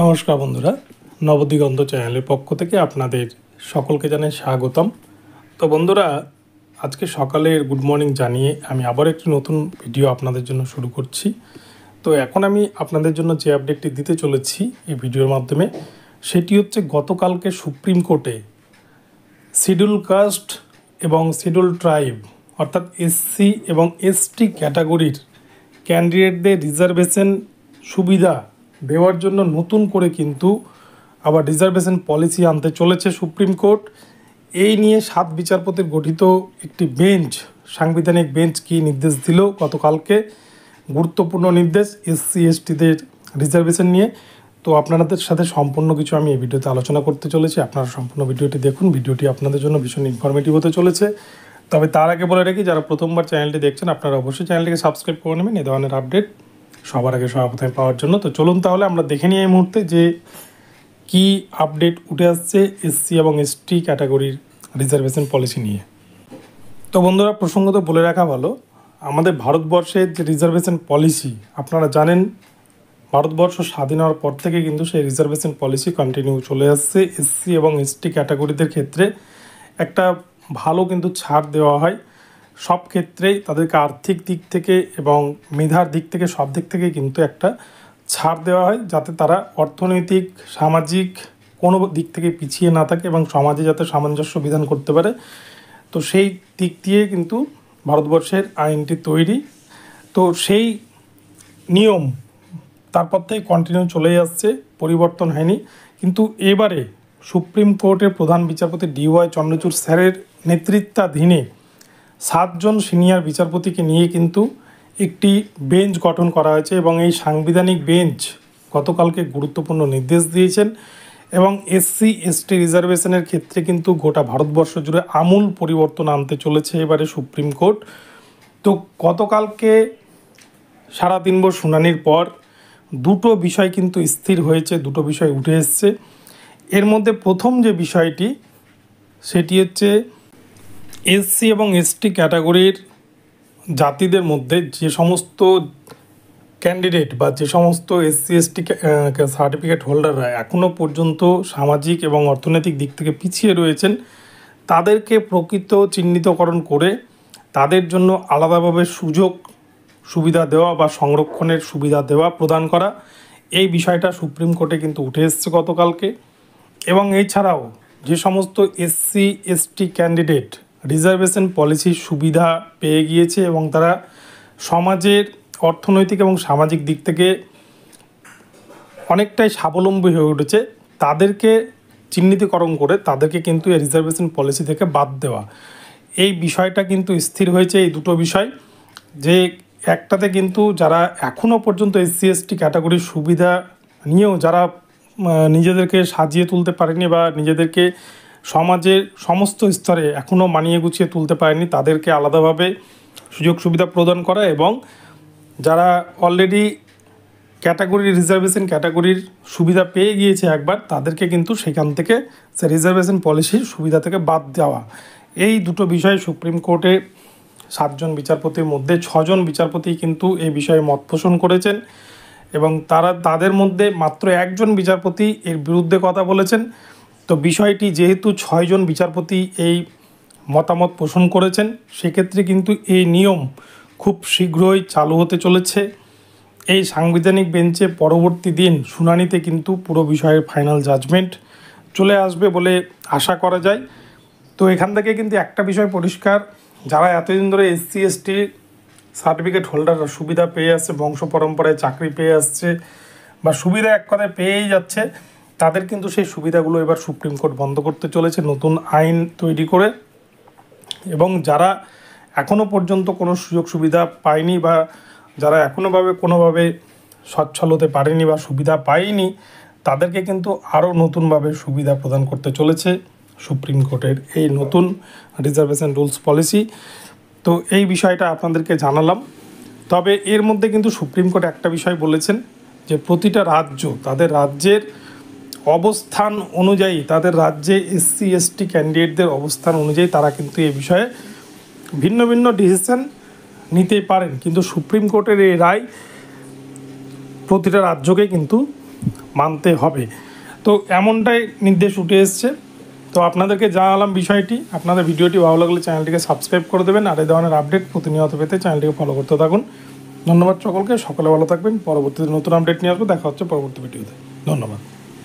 নমস্কার বন্ধুরা নবদিগন্ত চ্যানেলের পক্ষ থেকে আপনাদের সকলকে জানাই স্বাগতম তো বন্ধুরা আজকে সকালের গুড মর্নিং জানিয়ে আমি আবার একটি নতুন ভিডিও আপনাদের জন্য শুরু করছি তো এখন আমি আপনাদের জন্য যে আপডেটটি দিতে চলেছি এই ভিডিওর মাধ্যমে সেটি হচ্ছে গতকালকে সুপ্রিম কোর্টে শিডিউল কাস্ট এবং শিডিউল ট্রাইব অর্থাৎ এসসি এবং এসটি ক্যাটাগরির ক্যান্ডিডেটদের রিজার্ভেশন সুবিধা দেওয়ার জন্য নতুন করে কিন্তু আবার রিজার্ভেশন পলিসি আনতে চলেছে সুপ্রিম কোর্ট এই নিয়ে সাত বিচারপতির গঠিত একটি বেঞ্চ সাংবিধানিক বেঞ্চ কি নির্দেশ দিল গতকালকে গুরুত্বপূর্ণ নির্দেশ এসসি এসটিদের রিজার্ভেশন নিয়ে তো আপনাদের সাথে সম্পূর্ণ কিছু আমি এই ভিডিওতে আলোচনা করতে চলেছি আপনারা সম্পূর্ণ ভিডিওটি দেখুন ভিডিওটি আপনাদের জন্য ভীষণ ইনফরমেটিভ হতে চলেছে তবে তার আগে বলে রাখি যারা প্রথমবার চ্যানেলটি দেখছেন আপনারা অবশ্যই চ্যানেলটিকে সাবস্ক্রাইব করে নেবেন এ ধরনের আপডেট সবার আগে সভাপতি পাওয়ার জন্য তো চলুন তাহলে আমরা দেখে নিই এই মুহূর্তে যে কি আপডেট উঠে আসছে এসসি এবং এসটি ক্যাটাগরির রিজার্ভেশন পলিসি নিয়ে তো বন্ধুরা প্রসঙ্গত বলে রাখা ভালো আমাদের ভারতবর্ষের যে রিজার্ভেশন পলিসি আপনারা জানেন ভারতবর্ষ স্বাধীন হওয়ার পর থেকে কিন্তু সেই রিজার্ভেশন পলিসি কন্টিনিউ চলে আসছে এসসি এবং এসটি ক্যাটাগরিদের ক্ষেত্রে একটা ভালো কিন্তু ছাড় দেওয়া হয় সব ক্ষেত্রেই তাদেরকে আর্থিক দিক থেকে এবং মেধার দিক থেকে সব দিক থেকে কিন্তু একটা ছাড় দেওয়া হয় যাতে তারা অর্থনৈতিক সামাজিক কোনো দিক থেকে পিছিয়ে না থাকে এবং সমাজে যাতে সামঞ্জস্য বিধান করতে পারে তো সেই দিক দিয়ে কিন্তু ভারতবর্ষের আইনটি তৈরি তো সেই নিয়ম তারপর থেকে কন্টিনিউ চলে আসছে পরিবর্তন হয়নি কিন্তু এবারে সুপ্রিম কোর্টের প্রধান বিচারপতি ডিওয়াই চন্দ্রচূড় স্যারের নেতৃত্বাধীনে সাতজন সিনিয়র বিচারপতিকে নিয়ে কিন্তু একটি বেঞ্চ গঠন করা হয়েছে এবং এই সাংবিধানিক বেঞ্চ গতকালকে গুরুত্বপূর্ণ নির্দেশ দিয়েছেন এবং এসসি এসটি রিজার্ভেশনের ক্ষেত্রে কিন্তু গোটা ভারতবর্ষ জুড়ে আমূল পরিবর্তন আনতে চলেছে এবারে সুপ্রিম কোর্ট তো গতকালকে সারা বছর শুনানির পর দুটো বিষয় কিন্তু স্থির হয়েছে দুটো বিষয় উঠে এসছে এর মধ্যে প্রথম যে বিষয়টি সেটি হচ্ছে এসসি এবং এসটি ক্যাটাগরির জাতিদের মধ্যে যে সমস্ত ক্যান্ডিডেট বা যে সমস্ত এসসি এসটি সার্টিফিকেট হোল্ডাররা এখনও পর্যন্ত সামাজিক এবং অর্থনৈতিক দিক থেকে পিছিয়ে রয়েছেন তাদেরকে প্রকৃত চিহ্নিতকরণ করে তাদের জন্য আলাদাভাবে সুযোগ সুবিধা দেওয়া বা সংরক্ষণের সুবিধা দেওয়া প্রদান করা এই বিষয়টা সুপ্রিম কোর্টে কিন্তু উঠে এসছে গতকালকে এবং এছাড়াও যে সমস্ত এসসি এসটি ক্যান্ডিডেট রিজার্ভেশন পলিসির সুবিধা পেয়ে গিয়েছে এবং তারা সমাজের অর্থনৈতিক এবং সামাজিক দিক থেকে অনেকটাই স্বাবলম্বী হয়ে উঠেছে তাদেরকে চিহ্নিতকরণ করে তাদেরকে কিন্তু এই রিজার্ভেশন পলিসি থেকে বাদ দেওয়া এই বিষয়টা কিন্তু স্থির হয়েছে এই দুটো বিষয় যে একটাতে কিন্তু যারা এখনও পর্যন্ত এসসি এসটি ক্যাটাগরির সুবিধা নিয়েও যারা নিজেদেরকে সাজিয়ে তুলতে পারেনি বা নিজেদেরকে সমাজের সমস্ত স্তরে এখনও মানিয়ে গুছিয়ে তুলতে পারেনি তাদেরকে আলাদাভাবে সুযোগ সুবিধা প্রদান করা এবং যারা অলরেডি ক্যাটাগরি রিজার্ভেশন ক্যাটাগরির সুবিধা পেয়ে গিয়েছে একবার তাদেরকে কিন্তু সেখান থেকে সে রিজার্ভেশন পলিসির সুবিধা থেকে বাদ দেওয়া এই দুটো বিষয়ে সুপ্রিম কোর্টে সাতজন বিচারপতির মধ্যে ছজন বিচারপতি কিন্তু এই বিষয়ে মত পোষণ করেছেন এবং তারা তাদের মধ্যে মাত্র একজন বিচারপতি এর বিরুদ্ধে কথা বলেছেন তো বিষয়টি যেহেতু ছয়জন বিচারপতি এই মতামত পোষণ করেছেন সেক্ষেত্রে কিন্তু এই নিয়ম খুব শীঘ্রই চালু হতে চলেছে এই সাংবিধানিক বেঞ্চে পরবর্তী দিন শুনানিতে কিন্তু পুরো বিষয়ের ফাইনাল জাজমেন্ট চলে আসবে বলে আশা করা যায় তো এখান থেকে কিন্তু একটা বিষয় পরিষ্কার যারা এতদিন ধরে এসসি এসটি সার্টিফিকেট হোল্ডাররা সুবিধা পেয়ে আসছে বংশ পরম্পরায় চাকরি পেয়ে আসছে বা সুবিধা এক কথায় পেয়েই যাচ্ছে তাদের কিন্তু সেই সুবিধাগুলো এবার সুপ্রিম কোর্ট বন্ধ করতে চলেছে নতুন আইন তৈরি করে এবং যারা এখনও পর্যন্ত কোনো সুযোগ সুবিধা পায়নি বা যারা এখনোভাবে কোনোভাবে সচ্ছল হতে পারেনি বা সুবিধা পায়নি তাদেরকে কিন্তু আরও নতুনভাবে সুবিধা প্রদান করতে চলেছে সুপ্রিম কোর্টের এই নতুন রিজার্ভেশন রুলস পলিসি তো এই বিষয়টা আপনাদেরকে জানালাম তবে এর মধ্যে কিন্তু সুপ্রিম কোর্ট একটা বিষয় বলেছেন যে প্রতিটা রাজ্য তাদের রাজ্যের অবস্থান অনুযায়ী তাদের রাজ্যে এসসি এসটি ক্যান্ডিডেটদের অবস্থান অনুযায়ী তারা কিন্তু এ বিষয়ে ভিন্ন ভিন্ন ডিসিশন নিতে পারেন কিন্তু সুপ্রিম কোর্টের এই রায় প্রতিটা রাজ্যকে কিন্তু মানতে হবে তো এমনটাই নির্দেশ উঠে এসছে তো আপনাদেরকে জানালাম বিষয়টি আপনাদের ভিডিওটি ভালো লাগলে চ্যানেলটিকে সাবস্ক্রাইব করে দেবেন আর এই ধরনের আপডেট প্রতিনিয়ত পেতে চ্যানেলটিকে ফলো করতে থাকুন ধন্যবাদ সকলকে সকলে ভালো থাকবেন পরবর্তীতে নতুন আপডেট নিয়ে আসবো দেখা হচ্ছে পরবর্তী ভিডিওতে ধন্যবাদ